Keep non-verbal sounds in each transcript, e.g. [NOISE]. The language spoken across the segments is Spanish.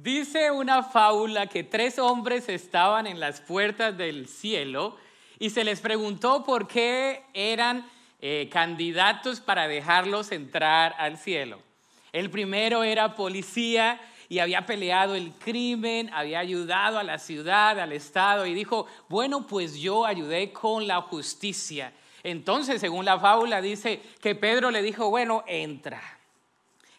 Dice una fábula que tres hombres estaban en las puertas del cielo y se les preguntó por qué eran eh, candidatos para dejarlos entrar al cielo. El primero era policía y había peleado el crimen, había ayudado a la ciudad, al Estado y dijo, bueno, pues yo ayudé con la justicia. Entonces, según la fábula, dice que Pedro le dijo, bueno, entra.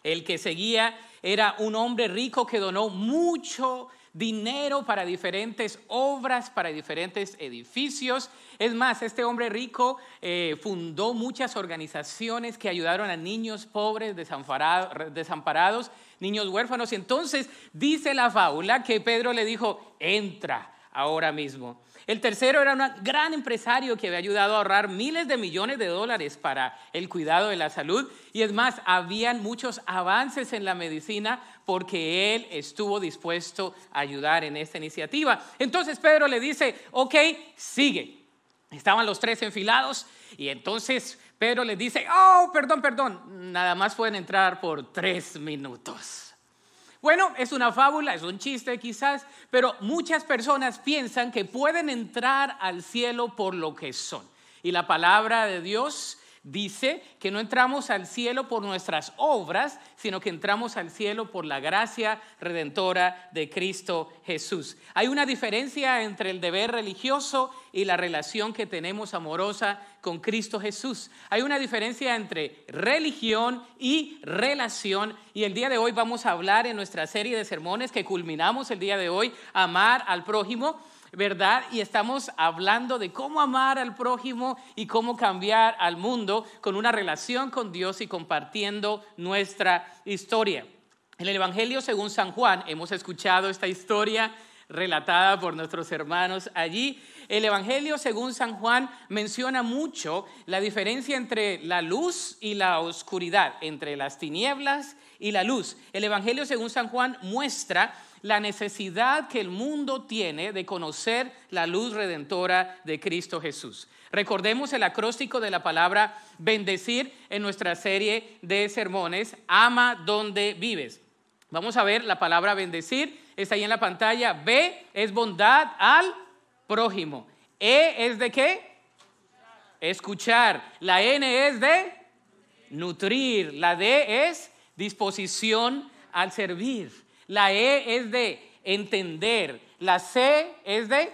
El que seguía era un hombre rico que donó mucho dinero para diferentes obras, para diferentes edificios. Es más, este hombre rico eh, fundó muchas organizaciones que ayudaron a niños pobres, desamparados, niños huérfanos. Y entonces dice la fábula que Pedro le dijo, entra ahora mismo. El tercero era un gran empresario que había ayudado a ahorrar miles de millones de dólares para el cuidado de la salud. Y es más, habían muchos avances en la medicina porque él estuvo dispuesto a ayudar en esta iniciativa. Entonces Pedro le dice, ok, sigue. Estaban los tres enfilados y entonces Pedro le dice, oh, perdón, perdón, nada más pueden entrar por tres minutos. Bueno, es una fábula, es un chiste quizás, pero muchas personas piensan que pueden entrar al cielo por lo que son. Y la palabra de Dios Dice que no entramos al cielo por nuestras obras, sino que entramos al cielo por la gracia redentora de Cristo Jesús. Hay una diferencia entre el deber religioso y la relación que tenemos amorosa con Cristo Jesús. Hay una diferencia entre religión y relación. Y el día de hoy vamos a hablar en nuestra serie de sermones que culminamos el día de hoy, amar al prójimo ¿verdad? Y estamos hablando de cómo amar al prójimo y cómo cambiar al mundo con una relación con Dios y compartiendo nuestra historia. En el Evangelio según San Juan hemos escuchado esta historia relatada por nuestros hermanos allí. El Evangelio, según San Juan, menciona mucho la diferencia entre la luz y la oscuridad, entre las tinieblas y la luz. El Evangelio, según San Juan, muestra la necesidad que el mundo tiene de conocer la luz redentora de Cristo Jesús. Recordemos el acróstico de la palabra bendecir en nuestra serie de sermones, ama donde vives. Vamos a ver la palabra bendecir, está ahí en la pantalla. B es bondad al prójimo. E es de qué? Escuchar. La N es de nutrir. La D es disposición al servir. La E es de entender. La C es de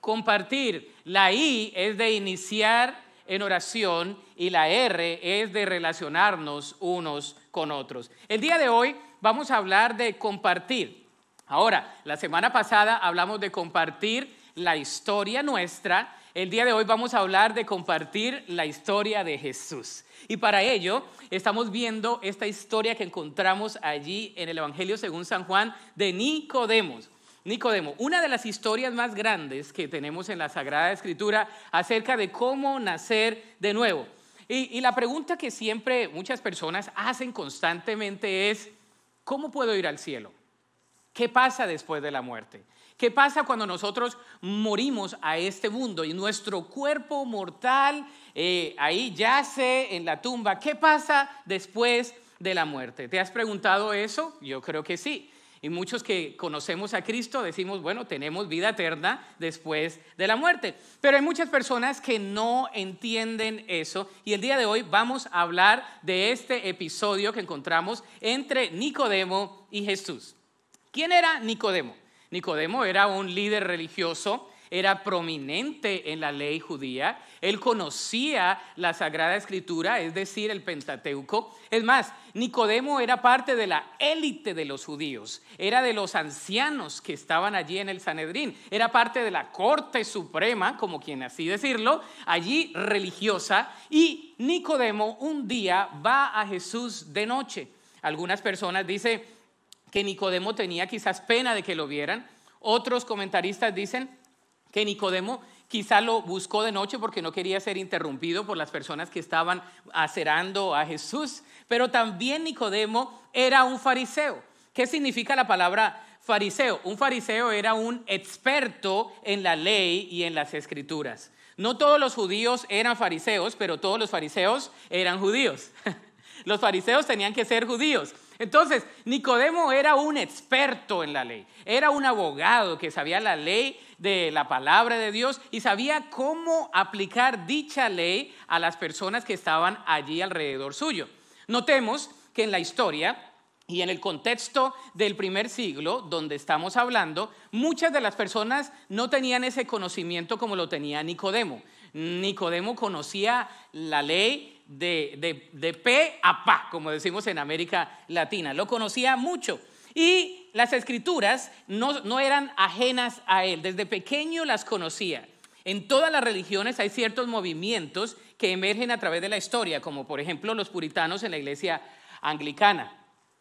compartir. La I es de iniciar en oración y la R es de relacionarnos unos con otros. El día de hoy vamos a hablar de compartir. Ahora, la semana pasada hablamos de compartir la historia nuestra el día de hoy vamos a hablar de compartir la historia de Jesús. Y para ello estamos viendo esta historia que encontramos allí en el Evangelio según San Juan de Nicodemos. Nicodemo, una de las historias más grandes que tenemos en la Sagrada Escritura acerca de cómo nacer de nuevo. y la pregunta que siempre muchas personas hacen constantemente es, ¿cómo puedo ir al cielo? ¿Qué pasa después de la muerte? ¿Qué pasa cuando nosotros morimos a este mundo y nuestro cuerpo mortal eh, ahí yace en la tumba? ¿Qué pasa después de la muerte? ¿Te has preguntado eso? Yo creo que sí. Y muchos que conocemos a Cristo decimos, bueno, tenemos vida eterna después de la muerte. Pero hay muchas personas que no entienden eso. Y el día de hoy vamos a hablar de este episodio que encontramos entre Nicodemo y Jesús. ¿Quién era Nicodemo? Nicodemo era un líder religioso, era prominente en la ley judía, él conocía la Sagrada Escritura, es decir, el Pentateuco. Es más, Nicodemo era parte de la élite de los judíos, era de los ancianos que estaban allí en el Sanedrín, era parte de la Corte Suprema, como quien así decirlo, allí religiosa, y Nicodemo un día va a Jesús de noche. Algunas personas dicen, que Nicodemo tenía quizás pena de que lo vieran. Otros comentaristas dicen que Nicodemo quizá lo buscó de noche porque no quería ser interrumpido por las personas que estaban acerando a Jesús. Pero también Nicodemo era un fariseo. ¿Qué significa la palabra fariseo? Un fariseo era un experto en la ley y en las escrituras. No todos los judíos eran fariseos, pero todos los fariseos eran judíos. [LAUGHS] Los fariseos tenían que ser judíos. Entonces, Nicodemo era un experto en la ley, era un abogado que sabía la ley de la palabra de Dios y sabía cómo aplicar dicha ley a las personas que estaban allí alrededor suyo. Notemos que en la historia y en el contexto del primer siglo, donde estamos hablando, muchas de las personas no tenían ese conocimiento como lo tenía Nicodemo. Nicodemo conocía la ley, de, de, a pa, como decimos en América Latina. Lo conocía mucho. Y las escrituras no, no eran ajenas a él. Desde pequeño las conocía. En todas las religiones hay ciertos movimientos que emergen a través de la historia, como por ejemplo los puritanos en la iglesia anglicana,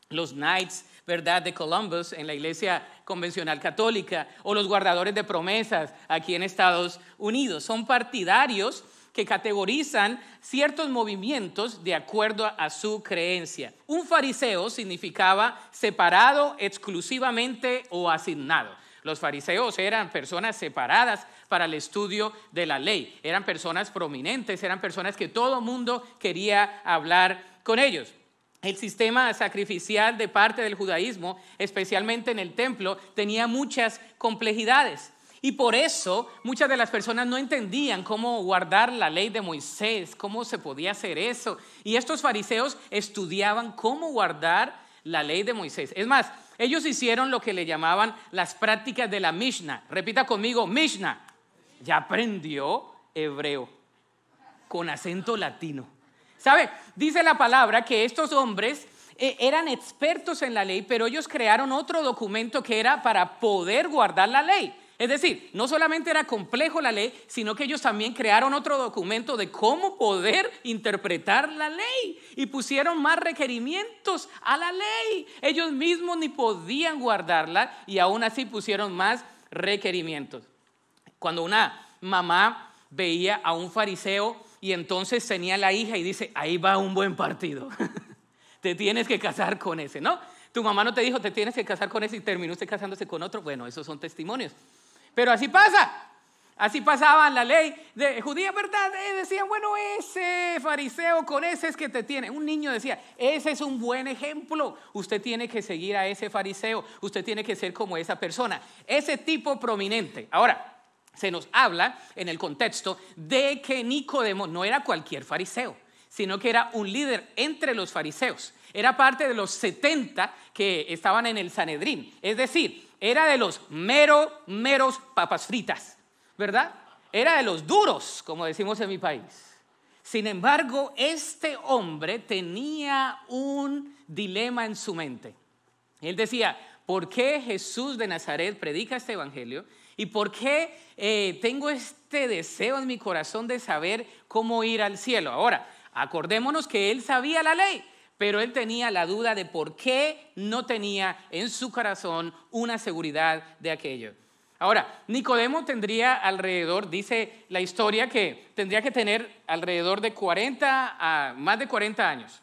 los Knights, ¿verdad?, de Columbus en la iglesia convencional católica, o los guardadores de promesas aquí en Estados Unidos. Son partidarios que categorizan ciertos movimientos de acuerdo a su creencia. Un fariseo significaba separado exclusivamente o asignado. Los fariseos eran personas separadas para el estudio de la ley, eran personas prominentes, eran personas que todo mundo quería hablar con ellos. El sistema sacrificial de parte del judaísmo, especialmente en el templo, tenía muchas complejidades. Y por eso muchas de las personas no entendían cómo guardar la ley de Moisés, cómo se podía hacer eso. Y estos fariseos estudiaban cómo guardar la ley de Moisés. Es más, ellos hicieron lo que le llamaban las prácticas de la Mishnah. Repita conmigo, Mishnah. Ya aprendió hebreo con acento latino. ¿Sabe? Dice la palabra que estos hombres eh, eran expertos en la ley, pero ellos crearon otro documento que era para poder guardar la ley. Es decir, no solamente era complejo la ley, sino que ellos también crearon otro documento de cómo poder interpretar la ley y pusieron más requerimientos a la ley. Ellos mismos ni podían guardarla y aún así pusieron más requerimientos. Cuando una mamá veía a un fariseo y entonces tenía la hija y dice, ahí va un buen partido, [LAUGHS] te tienes que casar con ese, ¿no? Tu mamá no te dijo, te tienes que casar con ese y terminaste casándose con otro. Bueno, esos son testimonios. Pero así pasa. Así pasaba la ley de judía, ¿verdad? Eh, decían, bueno, ese fariseo con ese es que te tiene. Un niño decía, ese es un buen ejemplo. Usted tiene que seguir a ese fariseo. Usted tiene que ser como esa persona. Ese tipo prominente. Ahora, se nos habla en el contexto de que Nicodemo no era cualquier fariseo, sino que era un líder entre los fariseos. Era parte de los 70 que estaban en el Sanedrín. Es decir, era de los mero, meros papas fritas, ¿verdad? Era de los duros, como decimos en mi país. Sin embargo, este hombre tenía un dilema en su mente. Él decía, ¿por qué Jesús de Nazaret predica este evangelio? ¿Y por qué eh, tengo este deseo en mi corazón de saber cómo ir al cielo? Ahora, acordémonos que él sabía la ley pero él tenía la duda de por qué no tenía en su corazón una seguridad de aquello. Ahora, Nicodemo tendría alrededor, dice la historia, que tendría que tener alrededor de 40 a más de 40 años,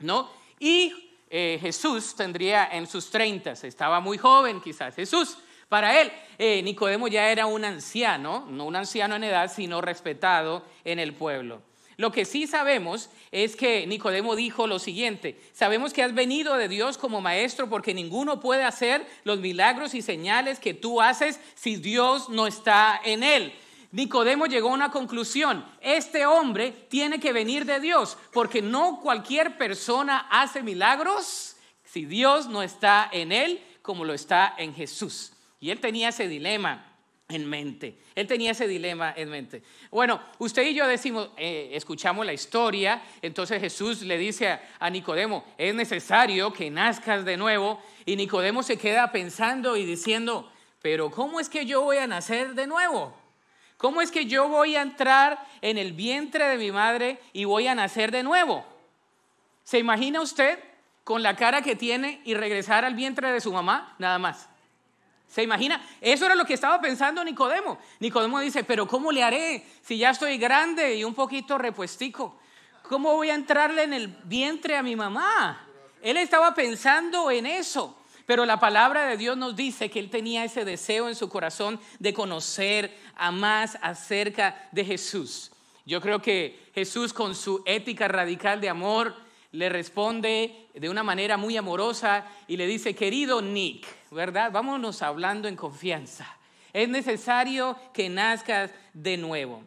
¿no? Y eh, Jesús tendría en sus 30, estaba muy joven quizás Jesús. Para él, eh, Nicodemo ya era un anciano, no un anciano en edad, sino respetado en el pueblo. Lo que sí sabemos es que Nicodemo dijo lo siguiente, sabemos que has venido de Dios como maestro porque ninguno puede hacer los milagros y señales que tú haces si Dios no está en él. Nicodemo llegó a una conclusión, este hombre tiene que venir de Dios porque no cualquier persona hace milagros si Dios no está en él como lo está en Jesús. Y él tenía ese dilema en mente. Él tenía ese dilema en mente. Bueno, usted y yo decimos, eh, escuchamos la historia, entonces Jesús le dice a, Nicodemo, es necesario que nazcas de nuevo, y Nicodemo se queda pensando y diciendo, pero ¿cómo es que yo voy a nacer de nuevo? ¿Cómo es que yo voy a entrar en el vientre de mi madre y voy a nacer de nuevo? ¿Se imagina usted con la cara que tiene y regresar al vientre de su mamá? Nada más. ¿Se imagina? Eso era lo que estaba pensando Nicodemo. Nicodemo dice, pero ¿cómo le haré si ya estoy grande y un poquito repuestico? ¿Cómo voy a entrarle en el vientre a mi mamá? Él estaba pensando en eso. Pero la palabra de Dios nos dice que él tenía ese deseo en su corazón de conocer a más acerca de Jesús. Yo creo que Jesús con su ética radical de amor, le responde de una manera muy amorosa y le dice, querido Nick, ¿verdad? Vámonos hablando en confianza. Es necesario que nazcas de nuevo.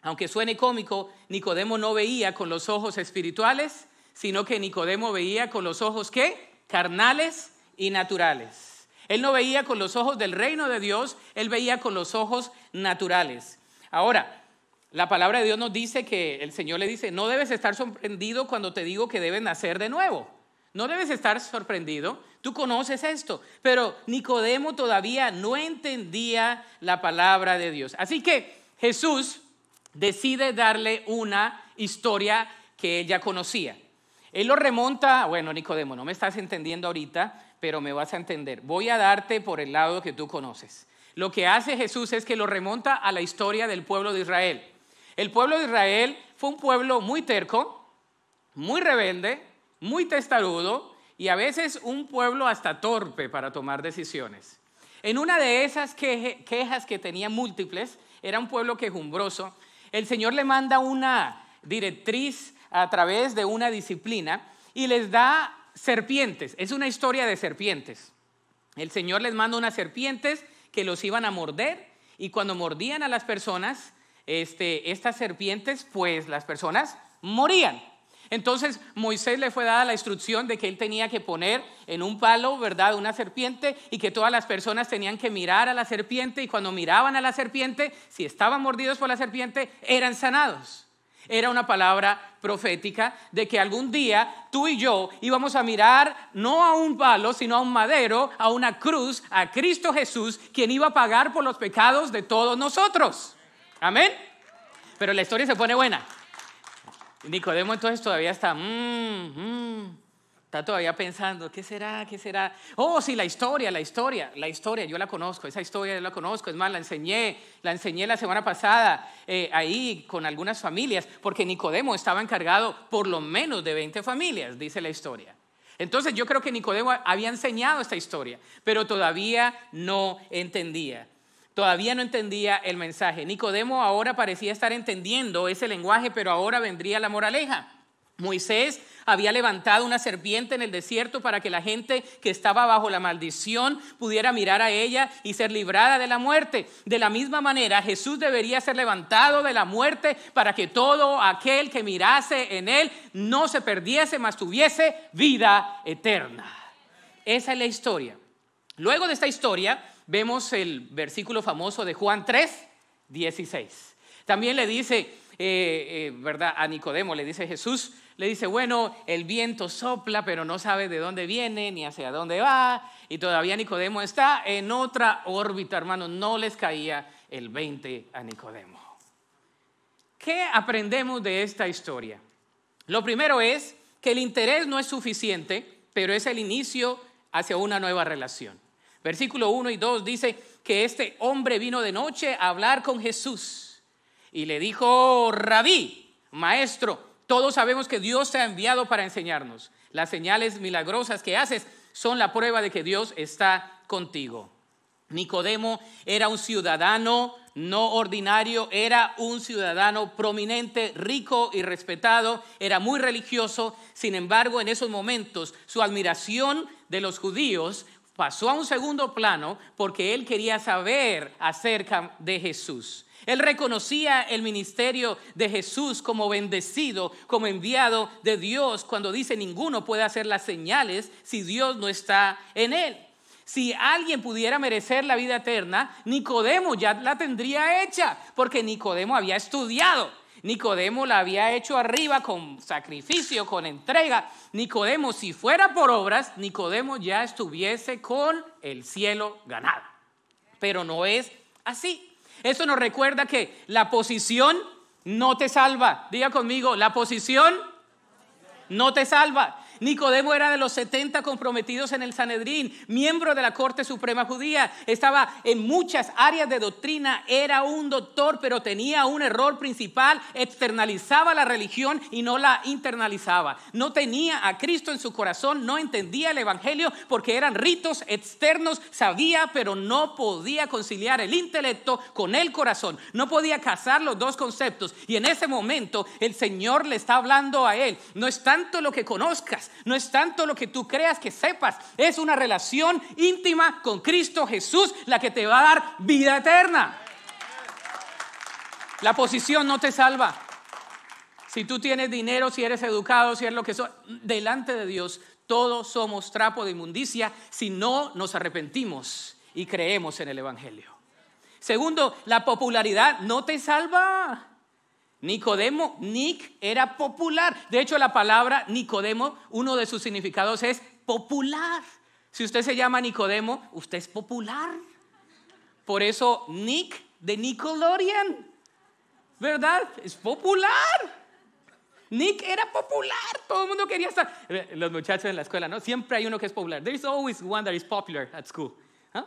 Aunque suene cómico, Nicodemo no veía con los ojos espirituales, sino que Nicodemo veía con los ojos qué? Carnales y naturales. Él no veía con los ojos del reino de Dios, él veía con los ojos naturales. Ahora, la palabra de Dios nos dice que el Señor le dice, no debes estar sorprendido cuando te digo que deben nacer de nuevo. No debes estar sorprendido, tú conoces esto, pero Nicodemo todavía no entendía la palabra de Dios. Así que Jesús decide darle una historia que ella conocía. Él lo remonta, bueno Nicodemo, no me estás entendiendo ahorita, pero me vas a entender. Voy a darte por el lado que tú conoces. Lo que hace Jesús es que lo remonta a la historia del pueblo de Israel. El pueblo de Israel fue un pueblo muy terco, muy rebelde, muy testarudo y a veces un pueblo hasta torpe para tomar decisiones. En una de esas quejas que tenía múltiples, era un pueblo quejumbroso, el Señor le manda una directriz a través de una disciplina y les da serpientes. Es una historia de serpientes. El Señor les manda unas serpientes que los iban a morder y cuando mordían a las personas, este, estas serpientes, pues las personas morían. Entonces Moisés le fue dada la instrucción de que él tenía que poner en un palo, ¿verdad?, una serpiente y que todas las personas tenían que mirar a la serpiente y cuando miraban a la serpiente, si estaban mordidos por la serpiente, eran sanados. Era una palabra profética de que algún día tú y yo íbamos a mirar no a un palo, sino a un madero, a una cruz, a Cristo Jesús, quien iba a pagar por los pecados de todos nosotros. Amén. Pero la historia se pone buena. Nicodemo entonces todavía está, mmm, mmm, está todavía pensando, ¿qué será? ¿Qué será? Oh, sí, la historia, la historia, la historia, yo la conozco, esa historia yo la conozco, es más, la enseñé, la enseñé la semana pasada eh, ahí con algunas familias, porque Nicodemo estaba encargado por lo menos de 20 familias, dice la historia. Entonces yo creo que Nicodemo había enseñado esta historia, pero todavía no entendía todavía no entendía el mensaje. Nicodemo ahora parecía estar entendiendo ese lenguaje, pero ahora vendría la moraleja. Moisés había levantado una serpiente en el desierto para que la gente que estaba bajo la maldición pudiera mirar a ella y ser librada de la muerte. De la misma manera, Jesús debería ser levantado de la muerte para que todo aquel que mirase en él no se perdiese, mas tuviese vida eterna. Esa es la historia. Luego de esta historia, vemos el versículo famoso de Juan 3, 16. También le dice, eh, eh, ¿verdad? A Nicodemo le dice Jesús, le dice, bueno, el viento sopla, pero no sabe de dónde viene ni hacia dónde va. Y todavía Nicodemo está en otra órbita, hermano. No les caía el 20 a Nicodemo. ¿Qué aprendemos de esta historia? Lo primero es que el interés no es suficiente, pero es el inicio hacia una nueva relación. Versículo 1 y 2 dice que este hombre vino de noche a hablar con Jesús y le dijo, rabí, maestro, todos sabemos que Dios te ha enviado para enseñarnos. Las señales milagrosas que haces son la prueba de que Dios está contigo. Nicodemo era un ciudadano no ordinario, era un ciudadano prominente, rico y respetado, era muy religioso. Sin embargo, en esos momentos su admiración de los judíos pasó a un segundo plano porque él quería saber acerca de Jesús. Él reconocía el ministerio de Jesús como bendecido, como enviado de Dios, cuando dice ninguno puede hacer las señales si Dios no está en él. Si alguien pudiera merecer la vida eterna, Nicodemo ya la tendría hecha, porque Nicodemo había estudiado. Nicodemo la había hecho arriba con sacrificio, con entrega. Nicodemo, si fuera por obras, Nicodemo ya estuviese con el cielo ganado. Pero no es así. Eso nos recuerda que la posición no te salva. Diga conmigo, la posición no te salva. Nicodemo era de los 70 comprometidos en el Sanedrín, miembro de la Corte Suprema Judía, estaba en muchas áreas de doctrina, era un doctor, pero tenía un error principal, externalizaba la religión y no la internalizaba. No tenía a Cristo en su corazón, no entendía el Evangelio porque eran ritos externos, sabía, pero no podía conciliar el intelecto con el corazón, no podía casar los dos conceptos. Y en ese momento el Señor le está hablando a él, no es tanto lo que conozcas, no es tanto lo que tú creas que sepas, es una relación íntima con Cristo Jesús la que te va a dar vida eterna. La posición no te salva. Si tú tienes dinero, si eres educado, si eres lo que soy, delante de Dios todos somos trapo de inmundicia si no nos arrepentimos y creemos en el Evangelio. Segundo, la popularidad no te salva. Nicodemo, Nick era popular. De hecho, la palabra Nicodemo, uno de sus significados es popular. Si usted se llama Nicodemo, usted es popular. Por eso Nick de Nickelodeon, ¿verdad? Es popular. Nick era popular, todo el mundo quería estar. Eh, los muchachos en la escuela, ¿no? Siempre hay uno que es popular. There is always one that is popular at school. ¿ah?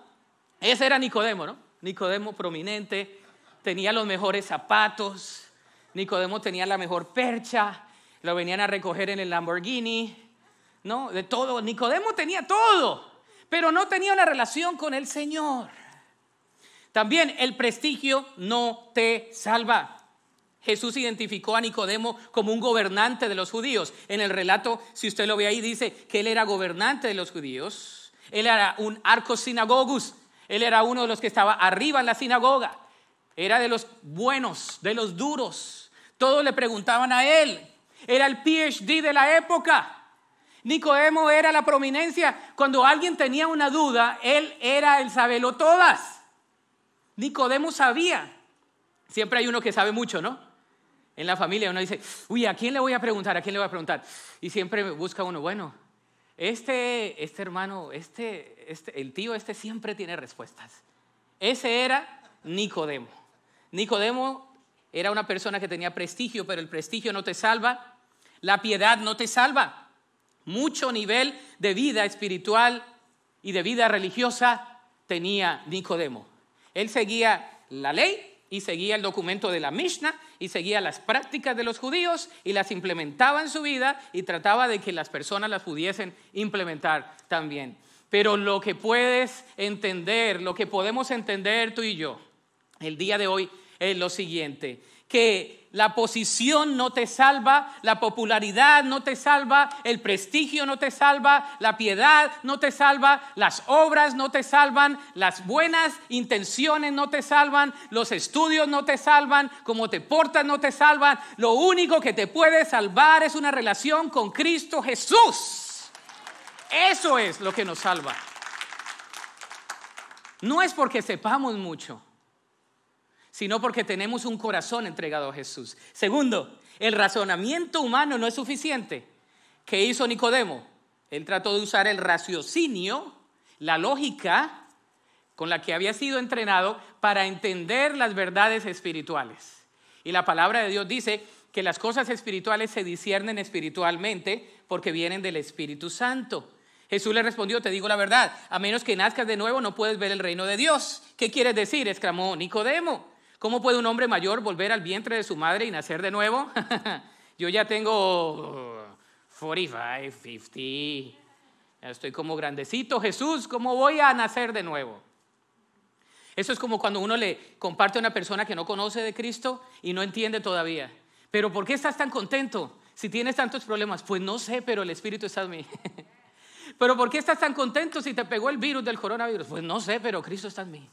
Ese era Nicodemo, ¿no? Nicodemo prominente, tenía los mejores zapatos, Nicodemo tenía la mejor percha, lo venían a recoger en el Lamborghini, ¿no? De todo. Nicodemo tenía todo, pero no tenía una relación con el Señor. También el prestigio no te salva. Jesús identificó a Nicodemo como un gobernante de los judíos. En el relato, si usted lo ve ahí, dice que él era gobernante de los judíos. Él era un arco sinagogus. Él era uno de los que estaba arriba en la sinagoga. Era de los buenos, de los duros. Todos le preguntaban a él. Era el PhD de la época. Nicodemo era la prominencia. Cuando alguien tenía una duda, él era el sabelo todas. Nicodemo sabía. Siempre hay uno que sabe mucho, ¿no? En la familia uno dice, uy, ¿a quién le voy a preguntar? ¿A quién le voy a preguntar? Y siempre busca uno, bueno, este, este hermano, este, este, el tío este siempre tiene respuestas. Ese era Nicodemo. Nicodemo era una persona que tenía prestigio, pero el prestigio no te salva. La piedad no te salva. Mucho nivel de vida espiritual y de vida religiosa tenía Nicodemo. Él seguía la ley y seguía el documento de la Mishnah y seguía las prácticas de los judíos y las implementaba en su vida y trataba de que las personas las pudiesen implementar también. Pero lo que puedes entender, lo que podemos entender tú y yo, el día de hoy es lo siguiente, que la posición no te salva, la popularidad no te salva, el prestigio no te salva, la piedad no te salva, las obras no te salvan, las buenas intenciones no te salvan, los estudios no te salvan, cómo te portas no te salvan. Lo único que te puede salvar es una relación con Cristo Jesús. Eso es lo que nos salva. No es porque sepamos mucho sino porque tenemos un corazón entregado a Jesús. Segundo, el razonamiento humano no es suficiente. ¿Qué hizo Nicodemo? Él trató de usar el raciocinio, la lógica con la que había sido entrenado para entender las verdades espirituales. Y la palabra de Dios dice que las cosas espirituales se disciernen espiritualmente porque vienen del Espíritu Santo. Jesús le respondió, te digo la verdad, a menos que nazcas de nuevo no puedes ver el reino de Dios. ¿Qué quieres decir? exclamó Nicodemo. ¿Cómo puede un hombre mayor volver al vientre de su madre y nacer de nuevo? [LAUGHS] Yo ya tengo 45, 50, ya estoy como grandecito. Jesús, ¿cómo voy a nacer de nuevo? Eso es como cuando uno le comparte a una persona que no conoce de Cristo y no entiende todavía. Pero ¿por qué estás tan contento si tienes tantos problemas? Pues no sé, pero el Espíritu está en mí. [LAUGHS] pero ¿por qué estás tan contento si te pegó el virus del coronavirus? Pues no sé, pero Cristo está en mí.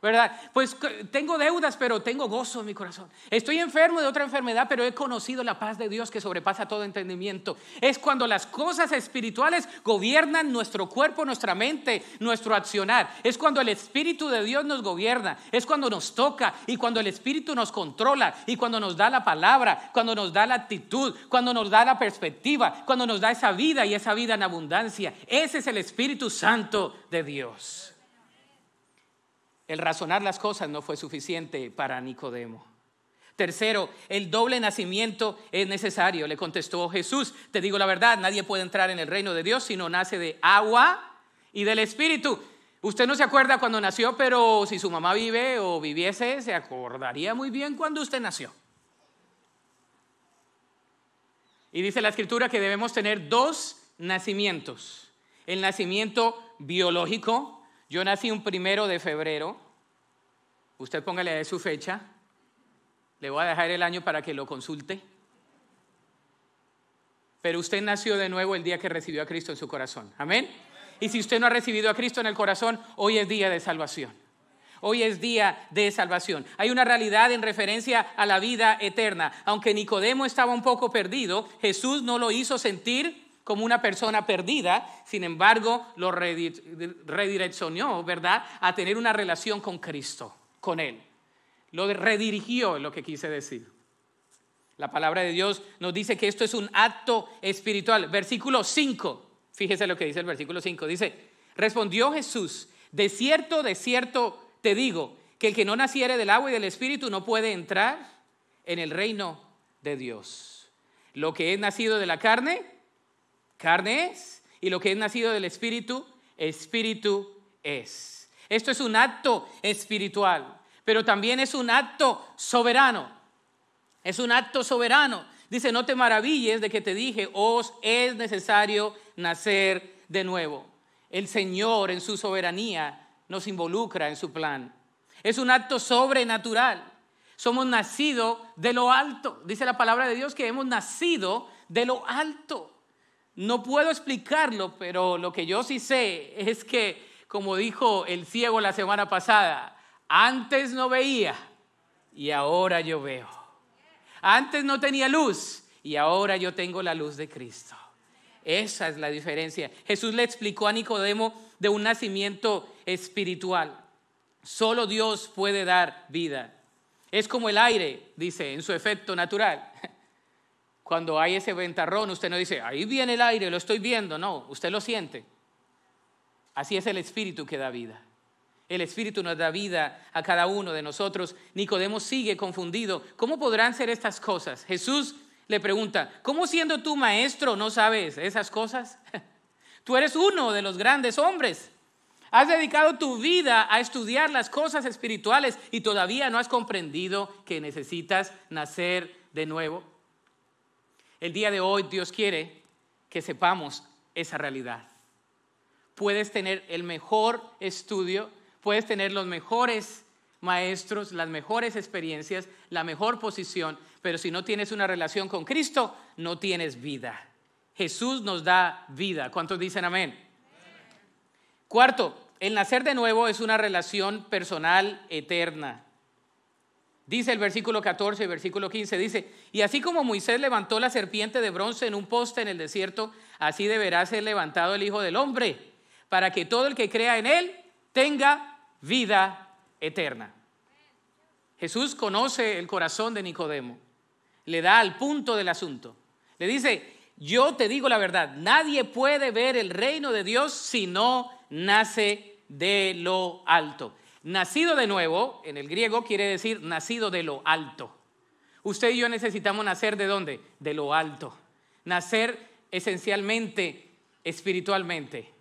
¿verdad? Pues tengo deudas, pero tengo gozo en mi corazón. Estoy enfermo de otra enfermedad, pero he conocido la paz de Dios que sobrepasa todo entendimiento. Es cuando las cosas espirituales gobiernan nuestro cuerpo, nuestra mente, nuestro accionar. Es cuando el Espíritu de Dios nos gobierna, es cuando nos toca y cuando el Espíritu nos controla y cuando nos da la palabra, cuando nos da la actitud, cuando nos da la perspectiva, cuando nos da esa vida y esa vida en abundancia. Ese es el Espíritu Santo de Dios. El razonar las cosas no fue suficiente para Nicodemo. Tercero, el doble nacimiento es necesario. Le contestó Jesús, te digo la verdad, nadie puede entrar en el reino de Dios si no nace de agua y del Espíritu. Usted no se acuerda cuando nació, pero si su mamá vive o viviese, se acordaría muy bien cuando usted nació. Y dice la escritura que debemos tener dos nacimientos. El nacimiento biológico, yo nací un primero de febrero. Usted póngale su fecha. Le voy a dejar el año para que lo consulte. Pero usted nació de nuevo el día que recibió a Cristo en su corazón. Amén. Y si usted no ha recibido a Cristo en el corazón, hoy es día de salvación. Hoy es día de salvación. Hay una realidad en referencia a la vida eterna. Aunque Nicodemo estaba un poco perdido, Jesús no lo hizo sentir como una persona perdida, sin embargo lo redireccionó, ¿verdad?, a tener una relación con Cristo, con Él. Lo redirigió, es lo que quise decir. La palabra de Dios nos dice que esto es un acto espiritual. Versículo 5, fíjese lo que dice el versículo 5, dice, respondió Jesús, de cierto, de cierto te digo, que el que no naciere del agua y del espíritu no puede entrar en el reino de Dios. Lo que es nacido de la carne carne es, y lo que es nacido del Espíritu, Espíritu es. Esto es un acto espiritual, pero también es un acto soberano. Es un acto soberano. Dice, no te maravilles de que te dije, os es necesario nacer de nuevo. El Señor en su soberanía nos involucra en su plan. Es un acto sobrenatural. Somos nacidos de lo alto. Dice la palabra de Dios que hemos nacido de lo alto. No puedo explicarlo, pero lo que yo sí sé es que, como dijo el ciego la semana pasada, antes no veía y ahora yo veo. Antes no tenía luz y ahora yo tengo la luz de Cristo. Esa es la diferencia. Jesús le explicó a Nicodemo de un nacimiento espiritual. Solo Dios puede dar vida. Es como el aire, dice, en su efecto natural cuando hay ese ventarrón, usted no dice, ahí viene el aire, lo estoy viendo, no, usted lo siente. Así es el Espíritu que da vida. El Espíritu nos da vida a cada uno de nosotros. Nicodemo sigue confundido. ¿Cómo podrán ser estas cosas? Jesús le pregunta, ¿cómo siendo tú maestro no sabes esas cosas? [LAUGHS] Tú eres uno de los grandes hombres. Has dedicado tu vida a estudiar las cosas espirituales y todavía no has comprendido que necesitas nacer de nuevo. El día de hoy Dios quiere que sepamos esa realidad. Puedes tener el mejor estudio, puedes tener los mejores maestros, las mejores experiencias, la mejor posición, pero si no tienes una relación con Cristo, no tienes vida. Jesús nos da vida. ¿Cuántos dicen amén? amén. Cuarto, el nacer de nuevo es una relación personal eterna. Dice el versículo 14 y versículo 15, dice, y así como Moisés levantó la serpiente de bronce en un poste en el desierto, así deberá ser levantado el Hijo del Hombre, para que todo el que crea en él tenga vida eterna. Jesús conoce el corazón de Nicodemo, le da al punto del asunto. Le dice, yo te digo la verdad, nadie puede ver el reino de Dios si no nace de lo alto. Nacido de nuevo, en el griego quiere decir nacido de lo alto. Usted y yo necesitamos nacer de dónde? De lo alto. Nacer esencialmente, espiritualmente.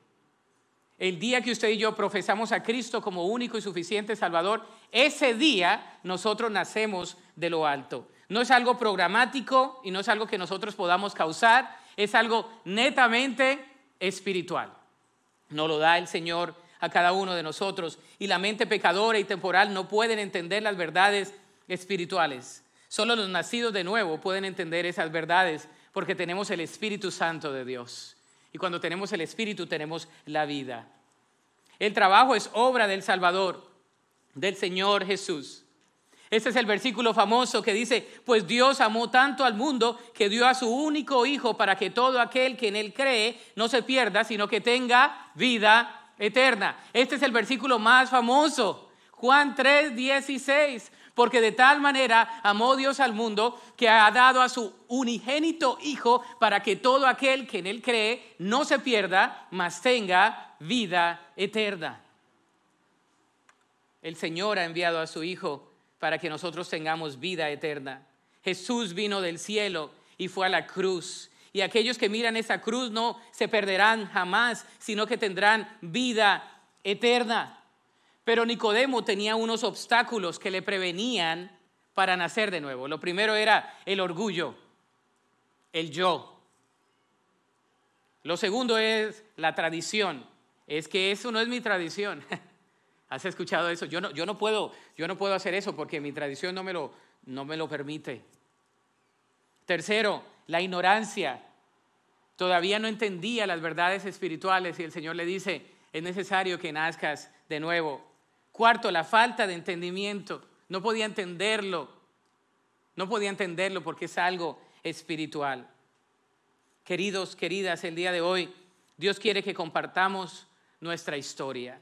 El día que usted y yo profesamos a Cristo como único y suficiente Salvador, ese día nosotros nacemos de lo alto. No es algo programático y no es algo que nosotros podamos causar, es algo netamente espiritual. no lo da el Señor a cada uno de nosotros. Y la mente pecadora y temporal no pueden entender las verdades espirituales. Solo los nacidos de nuevo pueden entender esas verdades porque tenemos el Espíritu Santo de Dios. Y cuando tenemos el Espíritu tenemos la vida. El trabajo es obra del Salvador, del Señor Jesús. Este es el versículo famoso que dice, pues Dios amó tanto al mundo que dio a su único Hijo para que todo aquel que en Él cree no se pierda, sino que tenga vida eterna. Este es el versículo más famoso, Juan 3, 16. Porque de tal manera amó Dios al mundo que ha dado a su unigénito Hijo para que todo aquel que en Él cree no se pierda, mas tenga vida eterna. El Señor ha enviado a su Hijo para que nosotros tengamos vida eterna. Jesús vino del cielo y fue a la cruz y aquellos que miran esa cruz no se perderán jamás, sino que tendrán vida eterna. Pero Nicodemo tenía unos obstáculos que le prevenían para nacer de nuevo. Lo primero era el orgullo, el yo. Lo segundo es la tradición. Es que eso no es mi tradición. [LAUGHS] ¿Has escuchado eso? Yo no, yo no, puedo, yo no puedo hacer eso porque mi tradición no me lo, no me lo permite. Tercero, la ignorancia. Todavía no entendía las verdades espirituales y el Señor le dice, es necesario que nazcas de nuevo. Cuarto, la falta de entendimiento. No podía entenderlo. No podía entenderlo porque es algo espiritual. Queridos, queridas, el día de hoy Dios quiere que compartamos nuestra historia.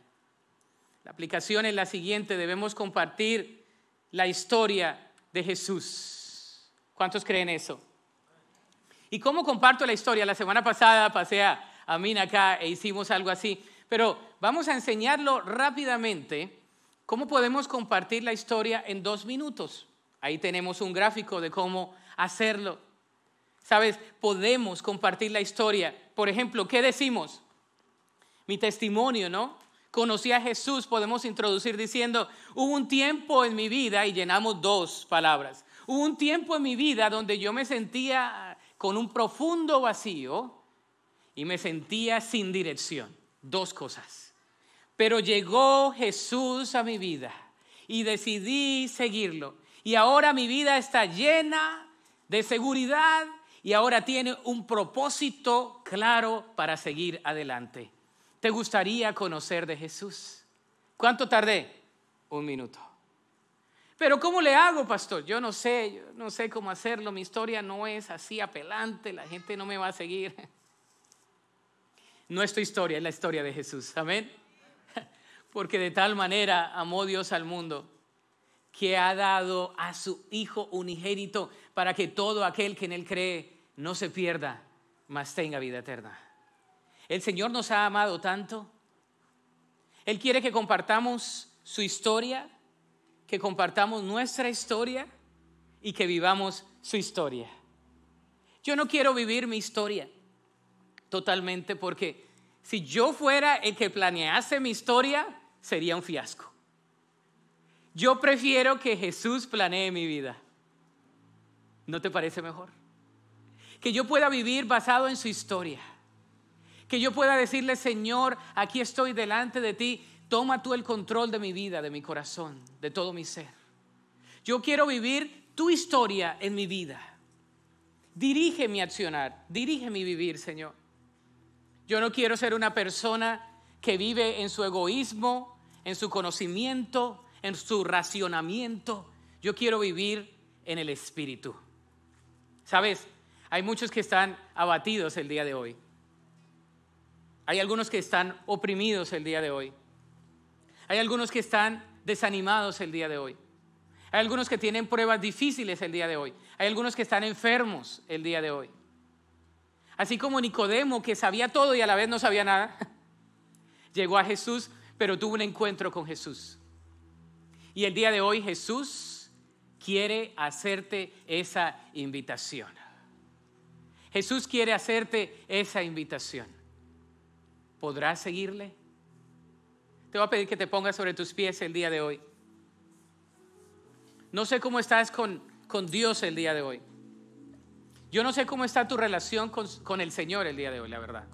La aplicación es la siguiente, debemos compartir la historia de Jesús. ¿Cuántos creen eso? ¿Y cómo comparto la historia? La semana pasada pasé a, mí acá e hicimos algo así, pero vamos a enseñarlo rápidamente. ¿Cómo podemos compartir la historia en dos minutos? Ahí tenemos un gráfico de cómo hacerlo. Sabes, podemos compartir la historia. Por ejemplo, ¿qué decimos? Mi testimonio, ¿no? Conocí a Jesús, podemos introducir diciendo, hubo un tiempo en mi vida, y llenamos dos palabras, hubo un tiempo en mi vida donde yo me sentía con un profundo vacío y me sentía sin dirección. Dos cosas. Pero llegó Jesús a mi vida y decidí seguirlo. Y ahora mi vida está llena de seguridad y ahora tiene un propósito claro para seguir adelante. ¿Te gustaría conocer de Jesús? ¿Cuánto tardé? Un minuto. Pero ¿cómo le hago, pastor? Yo no sé, yo no sé cómo hacerlo. Mi historia no es así apelante, la gente no me va a seguir. No es tu historia, es la historia de Jesús. Amén. Porque de tal manera amó Dios al mundo que ha dado a su Hijo unigénito para que todo aquel que en Él cree no se pierda, mas tenga vida eterna. El Señor nos ha amado tanto. Él quiere que compartamos su historia, que compartamos nuestra historia y que vivamos su historia. Yo no quiero vivir mi historia totalmente porque si yo fuera el que planease mi historia, sería un fiasco. Yo prefiero que Jesús planee mi vida. ¿No te parece mejor? Que yo pueda vivir basado en su historia. Que yo pueda decirle, Señor, aquí estoy delante de ti Toma tú el control de mi vida, de mi corazón, de todo mi ser. Yo quiero vivir tu historia en mi vida. Dirige mi accionar, dirige mi vivir, Señor. Yo no quiero ser una persona que vive en su egoísmo, en su conocimiento, en su racionamiento. Yo quiero vivir en el Espíritu. ¿Sabes? Hay muchos que están abatidos el día de hoy. Hay algunos que están oprimidos el día de hoy. Hay algunos que están desanimados el día de hoy. Hay algunos que tienen pruebas difíciles el día de hoy. Hay algunos que están enfermos el día de hoy. Así como Nicodemo, que sabía todo y a la vez no sabía nada, [LAUGHS] llegó a Jesús, pero tuvo un encuentro con Jesús. Y el día de hoy Jesús quiere hacerte esa invitación. Jesús quiere hacerte esa invitación. ¿Podrás seguirle? te voy a pedir que te pongas sobre tus pies el día de hoy. No sé cómo estás con, con Dios el día de hoy. Yo no sé cómo está tu relación con, con el Señor el día de hoy, la verdad.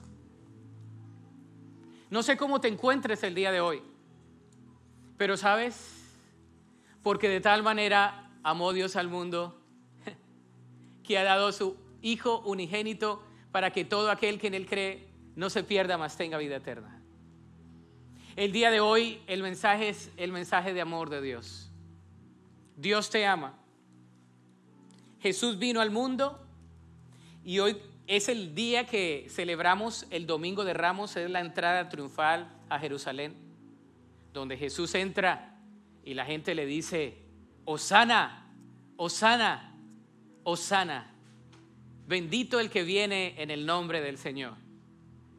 No sé cómo te encuentres el día de hoy. Pero sabes, porque de tal manera amó Dios al mundo [LAUGHS] que ha dado su Hijo unigénito para que todo aquel que en Él cree no se pierda, más tenga vida eterna. El día de hoy el mensaje es el mensaje de amor de Dios. Dios te ama. Jesús vino al mundo y hoy es el día que celebramos el Domingo de Ramos, es la entrada triunfal a Jerusalén, donde Jesús entra y la gente le dice, Osana, Osana, Osana, bendito el que viene en el nombre del Señor.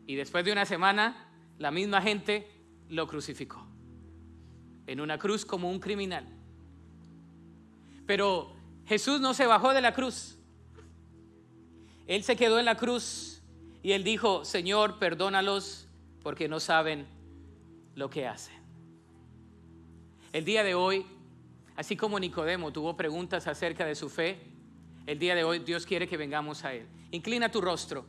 Y después de una semana, la misma gente lo crucificó en una cruz como un criminal. Pero Jesús no se bajó de la cruz. Él se quedó en la cruz y él dijo, Señor, perdónalos porque no saben lo que hacen. El día de hoy, así como Nicodemo tuvo preguntas acerca de su fe, el día de hoy Dios quiere que vengamos a Él. Inclina tu rostro,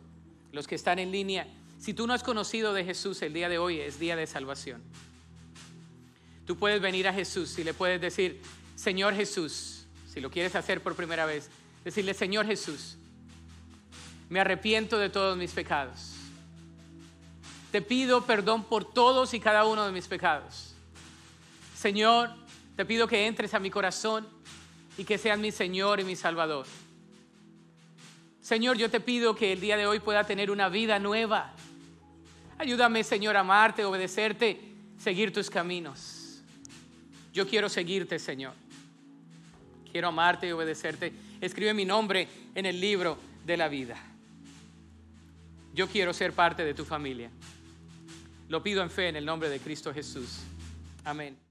los que están en línea. Si tú no has conocido de Jesús, el día de hoy es día de salvación. Tú puedes venir a Jesús y le puedes decir, Señor Jesús, si lo quieres hacer por primera vez, decirle, Señor Jesús, me arrepiento de todos mis pecados. Te pido perdón por todos y cada uno de mis pecados. Señor, te pido que entres a mi corazón y que seas mi Señor y mi Salvador. Señor, yo te pido que el día de hoy pueda tener una vida nueva Ayúdame, Señor, a amarte, obedecerte, seguir tus caminos. Yo quiero seguirte, Señor. Quiero amarte y obedecerte. Escribe mi nombre en el libro de la vida. Yo quiero ser parte de tu familia. Lo pido en fe en el nombre de Cristo Jesús. Amén.